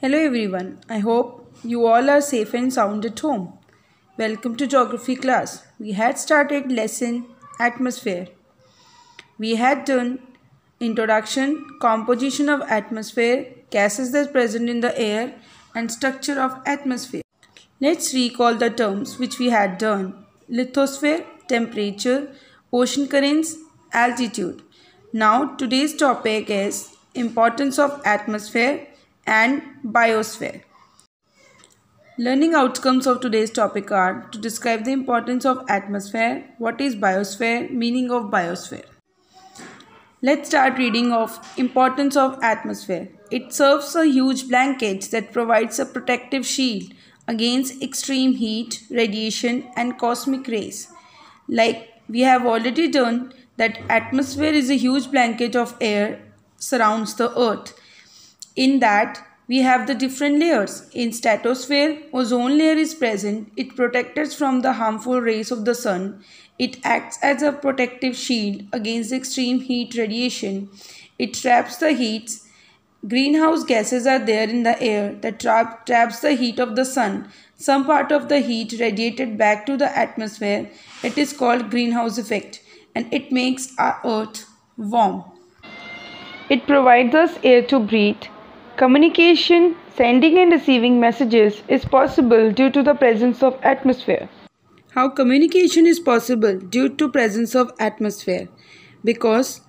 Hello everyone, I hope you all are safe and sound at home. Welcome to geography class. We had started lesson atmosphere. We had done introduction, composition of atmosphere, gases that present in the air and structure of atmosphere. Let's recall the terms which we had done. Lithosphere, temperature, ocean currents, altitude. Now today's topic is importance of atmosphere and biosphere. Learning outcomes of today's topic are to describe the importance of atmosphere, what is biosphere, meaning of biosphere. Let's start reading of importance of atmosphere. It serves a huge blanket that provides a protective shield against extreme heat, radiation and cosmic rays. Like we have already done that atmosphere is a huge blanket of air surrounds the earth in that we have the different layers. In stratosphere, ozone layer is present. It protects us from the harmful rays of the sun. It acts as a protective shield against extreme heat radiation. It traps the heat. Greenhouse gases are there in the air that tra traps the heat of the sun. Some part of the heat radiated back to the atmosphere. It is called greenhouse effect and it makes our earth warm. It provides us air to breathe Communication, sending and receiving messages is possible due to the presence of atmosphere. How communication is possible due to presence of atmosphere? Because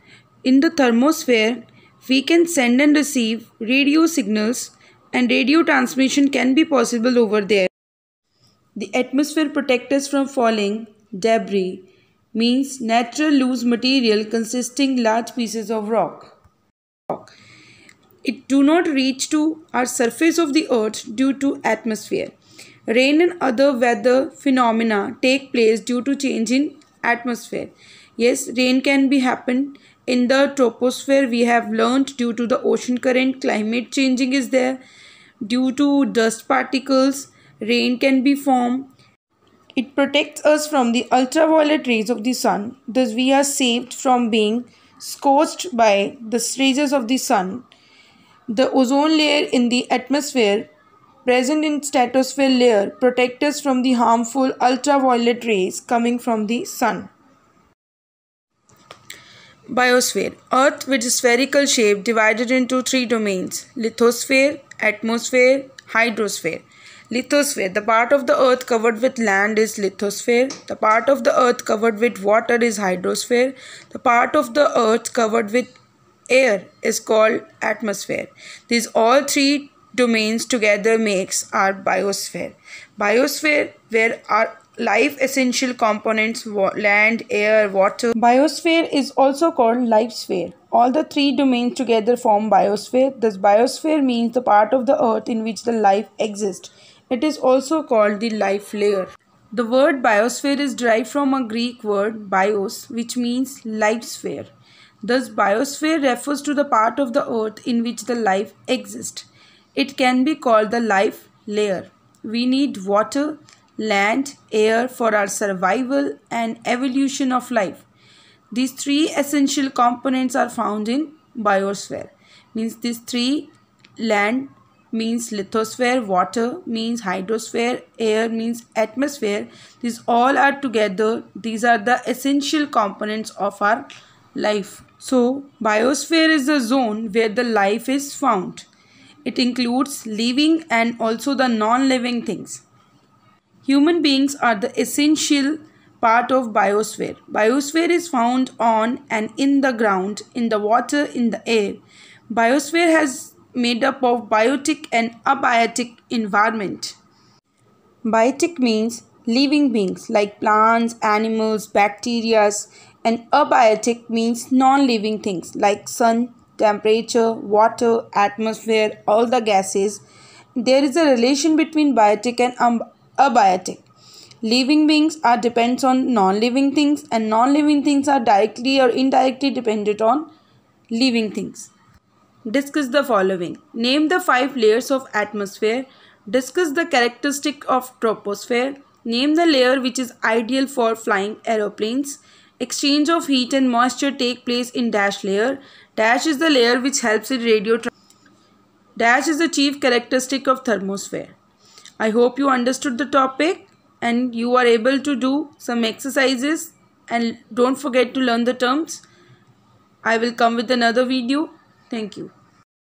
in the thermosphere, we can send and receive radio signals and radio transmission can be possible over there. The atmosphere protects us from falling debris means natural loose material consisting large pieces of rock it do not reach to our surface of the earth due to atmosphere rain and other weather phenomena take place due to change in atmosphere yes rain can be happen in the troposphere we have learned due to the ocean current climate changing is there due to dust particles rain can be formed it protects us from the ultraviolet rays of the sun thus we are saved from being scorched by the rays of the sun the ozone layer in the atmosphere present in stratosphere layer protect us from the harmful ultraviolet rays coming from the sun. Biosphere Earth with spherical shape divided into three domains lithosphere, atmosphere, hydrosphere. Lithosphere The part of the earth covered with land is lithosphere. The part of the earth covered with water is hydrosphere. The part of the earth covered with air is called atmosphere. These all three domains together makes our biosphere. Biosphere where our life essential components land air water biosphere is also called life sphere all the three domains together form biosphere thus biosphere means the part of the earth in which the life exists it is also called the life layer the word biosphere is derived from a greek word bios which means life sphere Thus, biosphere refers to the part of the earth in which the life exists. It can be called the life layer. We need water, land, air for our survival and evolution of life. These three essential components are found in biosphere. Means these three land means lithosphere, water means hydrosphere, air means atmosphere. These all are together. These are the essential components of our life. So, biosphere is the zone where the life is found. It includes living and also the non-living things. Human beings are the essential part of biosphere. Biosphere is found on and in the ground, in the water, in the air. Biosphere has made up of biotic and abiotic environment. Biotic means living beings like plants, animals, bacteria, and abiotic means non living things like sun, temperature, water, atmosphere, all the gases. There is a relation between biotic and abiotic. Living beings are depends on non-living things and non-living things are directly or indirectly dependent on living things. Discuss the following. Name the five layers of atmosphere. Discuss the characteristic of troposphere. Name the layer which is ideal for flying aeroplanes exchange of heat and moisture take place in dash layer. Dash is the layer which helps in radio Dash is the chief characteristic of thermosphere. I hope you understood the topic and you are able to do some exercises and don't forget to learn the terms. I will come with another video. Thank you.